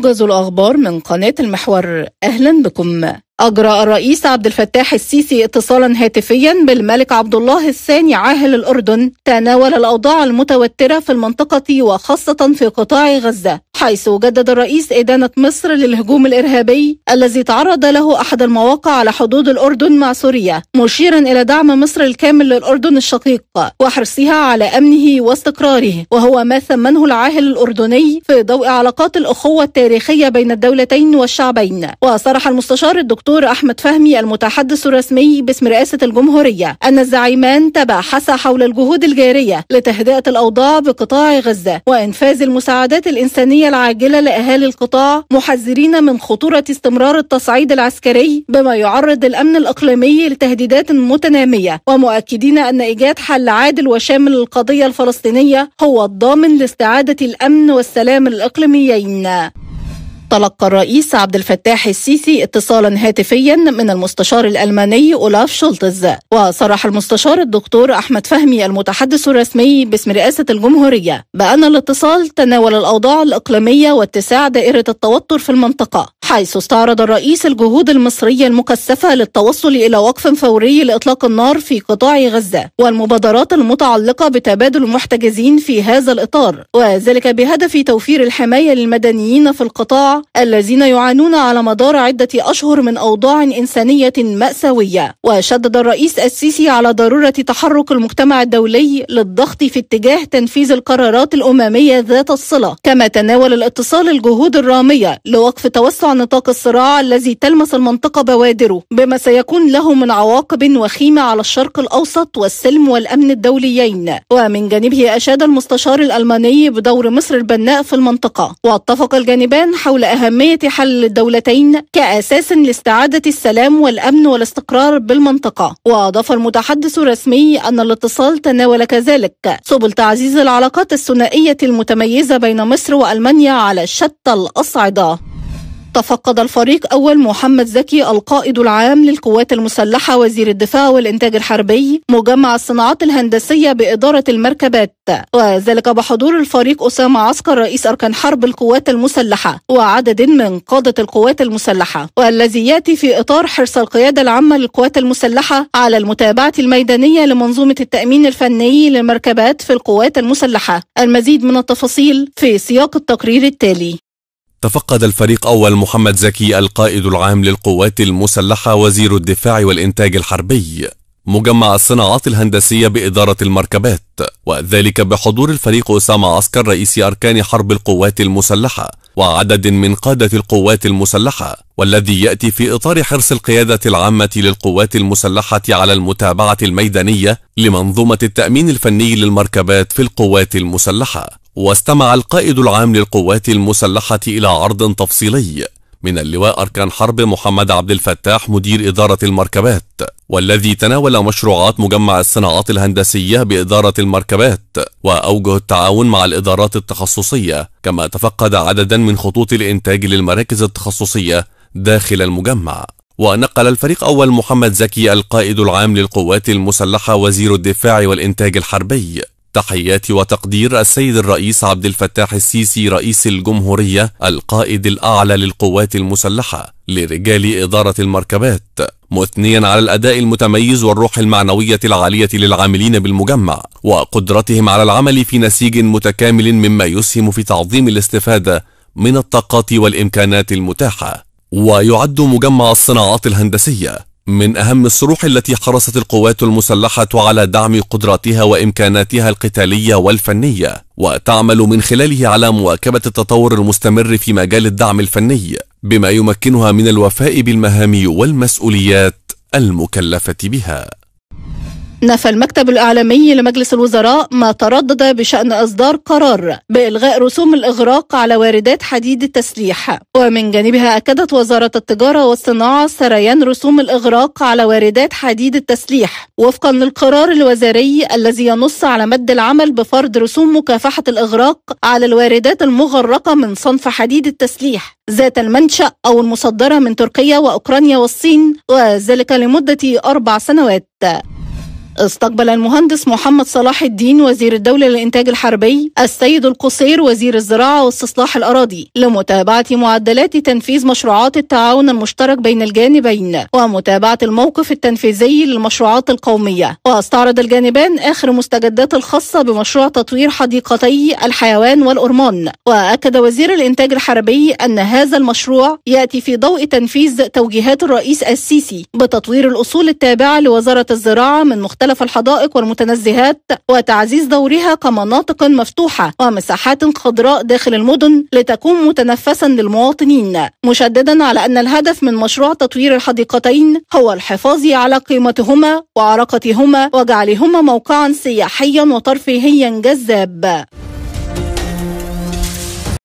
موجز الأخبار من قناة المحور أهلا بكم أجرى الرئيس عبد الفتاح السيسي اتصالا هاتفيا بالملك عبد الله الثاني عاهل الأردن تناول الأوضاع المتوترة في المنطقة وخاصة في قطاع غزة حيث جدد الرئيس إدانة مصر للهجوم الإرهابي الذي تعرض له أحد المواقع على حدود الأردن مع سوريا مشيرا إلى دعم مصر الكامل للأردن الشقيق وحرصها على أمنه واستقراره وهو ما ثمنه العاهل الأردني في ضوء علاقات الأخوة التاريخية بين الدولتين والشعبين وصرح المستشار الدكتور أحمد فهمي المتحدث الرسمي باسم رئاسة الجمهورية أن الزعيمان تباحثا حول الجهود الجارية لتهدئة الأوضاع بقطاع غزة وإنفاذ المساعدات الإنسانية العاجلة لأهالي القطاع محذرين من خطورة استمرار التصعيد العسكري بما يعرض الأمن الإقليمي لتهديدات متنامية ومؤكدين أن إيجاد حل عادل وشامل للقضية الفلسطينية هو الضامن لاستعادة الأمن والسلام الإقليميين تلقى الرئيس عبد الفتاح السيسي اتصالا هاتفيا من المستشار الألماني أولاف شولتز وصرح المستشار الدكتور أحمد فهمي المتحدث الرسمي باسم رئاسة الجمهورية بأن الاتصال تناول الأوضاع الإقليمية واتساع دائرة التوتر في المنطقة حيث استعرض الرئيس الجهود المصرية المكثفة للتوصل إلى وقف فوري لإطلاق النار في قطاع غزة والمبادرات المتعلقة بتبادل المحتجزين في هذا الإطار وذلك بهدف توفير الحماية للمدنيين في القطاع الذين يعانون على مدار عدة أشهر من أوضاع إنسانية مأساوية وشدد الرئيس السيسي على ضرورة تحرك المجتمع الدولي للضغط في اتجاه تنفيذ القرارات الأممية ذات الصلة كما تناول الاتصال الجهود الرامية لوقف توسع نطاق الصراع الذي تلمس المنطقة بوادره بما سيكون له من عواقب وخيمة على الشرق الأوسط والسلم والأمن الدوليين ومن جانبه أشاد المستشار الألماني بدور مصر البناء في المنطقة واتفق الجانبان حول أهمية حل الدولتين كأساس لاستعادة السلام والأمن والاستقرار بالمنطقة وأضاف المتحدث الرسمي أن الاتصال تناول كذلك سبل تعزيز العلاقات الثنائية المتميزة بين مصر وألمانيا على شتى الأصعدة تفقد الفريق أول محمد زكي القائد العام للقوات المسلحة وزير الدفاع والإنتاج الحربي مجمع الصناعات الهندسية بإدارة المركبات وذلك بحضور الفريق أسامة عسكر رئيس أركان حرب القوات المسلحة وعدد من قادة القوات المسلحة والذي يأتي في إطار حرص القيادة العامة للقوات المسلحة على المتابعة الميدانية لمنظومة التأمين الفني للمركبات في القوات المسلحة المزيد من التفاصيل في سياق التقرير التالي تفقد الفريق أول محمد زكي القائد العام للقوات المسلحة وزير الدفاع والإنتاج الحربي مجمع الصناعات الهندسية بإدارة المركبات وذلك بحضور الفريق أسامة عسكر رئيس أركان حرب القوات المسلحة وعدد من قادة القوات المسلحة والذي يأتي في إطار حرص القيادة العامة للقوات المسلحة على المتابعة الميدانية لمنظومة التأمين الفني للمركبات في القوات المسلحة واستمع القائد العام للقوات المسلحة إلى عرض تفصيلي من اللواء أركان حرب محمد عبد الفتاح مدير إدارة المركبات والذي تناول مشروعات مجمع الصناعات الهندسية بإدارة المركبات وأوجه التعاون مع الإدارات التخصصية كما تفقد عددا من خطوط الإنتاج للمراكز التخصصية داخل المجمع ونقل الفريق أول محمد زكي القائد العام للقوات المسلحة وزير الدفاع والإنتاج الحربي تحياتي وتقدير السيد الرئيس عبد الفتاح السيسي رئيس الجمهورية القائد الأعلى للقوات المسلحة لرجال إدارة المركبات مثنيا على الأداء المتميز والروح المعنوية العالية للعاملين بالمجمع وقدرتهم على العمل في نسيج متكامل مما يسهم في تعظيم الاستفادة من الطاقات والإمكانات المتاحة ويعد مجمع الصناعات الهندسية من أهم الصروح التي حرصت القوات المسلحة على دعم قدراتها وإمكاناتها القتالية والفنية وتعمل من خلاله على مواكبة التطور المستمر في مجال الدعم الفني بما يمكنها من الوفاء بالمهام والمسؤوليات المكلفة بها نفى المكتب الإعلامي لمجلس الوزراء ما تردد بشأن إصدار قرار بإلغاء رسوم الإغراق على واردات حديد التسليح ومن جانبها أكدت وزارة التجارة والصناعة سريان رسوم الإغراق على واردات حديد التسليح وفقا للقرار الوزاري الذي ينص على مد العمل بفرض رسوم مكافحة الإغراق على الواردات المغرقة من صنف حديد التسليح ذات المنشأ أو المصدرة من تركيا وأوكرانيا والصين وذلك لمدة أربع سنوات استقبل المهندس محمد صلاح الدين وزير الدولة للإنتاج الحربي السيد القصير وزير الزراعة واستصلاح الأراضي لمتابعة معدلات تنفيذ مشروعات التعاون المشترك بين الجانبين ومتابعة الموقف التنفيذي للمشروعات القومية واستعرض الجانبان آخر مستجدات الخاصة بمشروع تطوير حديقتي الحيوان والأرمان وأكد وزير الإنتاج الحربي أن هذا المشروع يأتي في ضوء تنفيذ توجيهات الرئيس السيسي بتطوير الأصول التابعة لوزارة الزراعة من مختلف مختلف الحدائق والمتنزهات وتعزيز دورها كمناطق مفتوحة ومساحات خضراء داخل المدن لتكون متنفسا للمواطنين مشددا على أن الهدف من مشروع تطوير الحديقتين هو الحفاظ على قيمتهما وعراقتهما وجعلهما موقعا سياحيا وترفيهيا جذاب